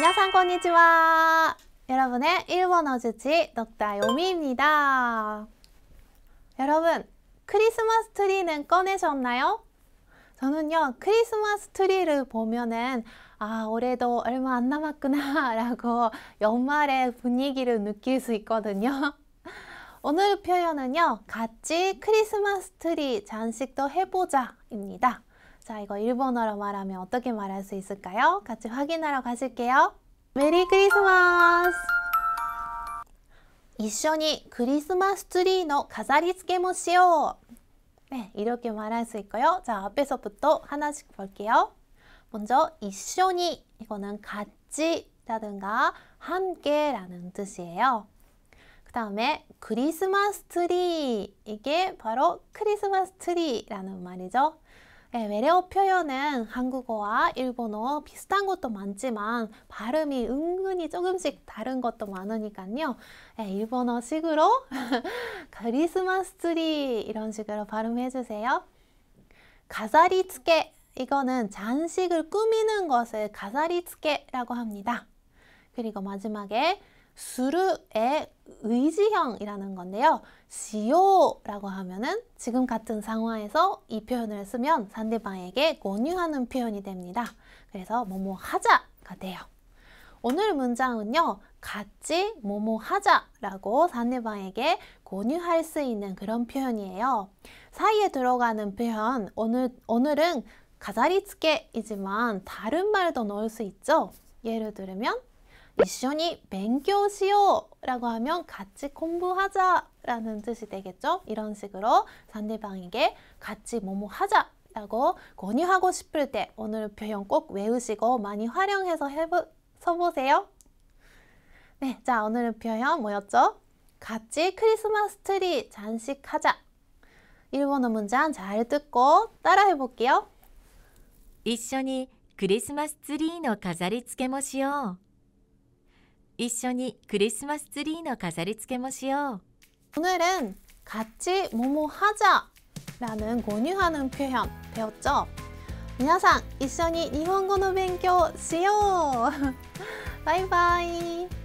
안녕하세요, 건니지 여러분의 일본어 주치 넉다요미입니다. 여러분, 크리스마스 트리는 꺼내셨나요? 저는요, 크리스마스 트리를 보면은 아, 올해도 얼마 안 남았구나 라고 연말의 분위기를 느낄 수 있거든요. 오늘 표현은요, 같이 크리스마스 트리 잔식도 해보자 입니다. 자, 이거 일본어로 말하면 어떻게 말할 수 있을까요? 같이 확인하러 가실게요. 메리 크리스마스! 一緒にクリスマスツリーの飾り付けもしよ 네, 이렇게 말할 수 있고요. 자, 앞에서부터 하나씩 볼게요. 먼저 一緒に 이거는 같이 라든가 함께 라는 뜻이에요. 그 다음에 크리스마스 트리 이게 바로 크리스마스 트리라는 말이죠. 네, 외래어 표현은 한국어와 일본어 비슷한 것도 많지만 발음이 은근히 조금씩 다른 것도 많으니까요. 네, 일본어식으로 크리스마스 트리 이런 식으로 발음해 주세요. 가사리츠게 이거는 잔식을 꾸미는 것을 가사리츠게라고 합니다. 그리고 마지막에 수르의 의지형이라는 건데요. 시요라고 하면은 지금 같은 상황에서 이 표현을 쓰면 상대방에게 권유하는 표현이 됩니다. 그래서 뭐뭐 하자가 돼요. 오늘 문장은요. 같이 뭐뭐 하자라고 상대방에게 권유할 수 있는 그런 표현이에요. 사이에 들어가는 표현 오늘 오늘은 가자리츠케이지만 다른 말도 넣을 수 있죠. 예를 들면 미션이勉強しよう 라고 하면 같이 공부하자 라는 뜻이 되겠죠? 이런 식으로 상대방에게 같이 뭐뭐 하자 라고 권유하고 싶을 때 오늘 표현 꼭 외우시고 많이 활용해서 해보, 써보세요. 네, 자 오늘은 표현 뭐였죠? 같이 크리스마스 트리 잔식하자. 일본어 문장 잘 듣고 따라해 볼게요. 一緒にクリスマスツリーの飾り付けもしよ一緒にクリスマスツリーの飾り付けもしよう오늘같이하자라는권유하는표현배웠죠皆さん一緒に日本語の勉強しようバイバイ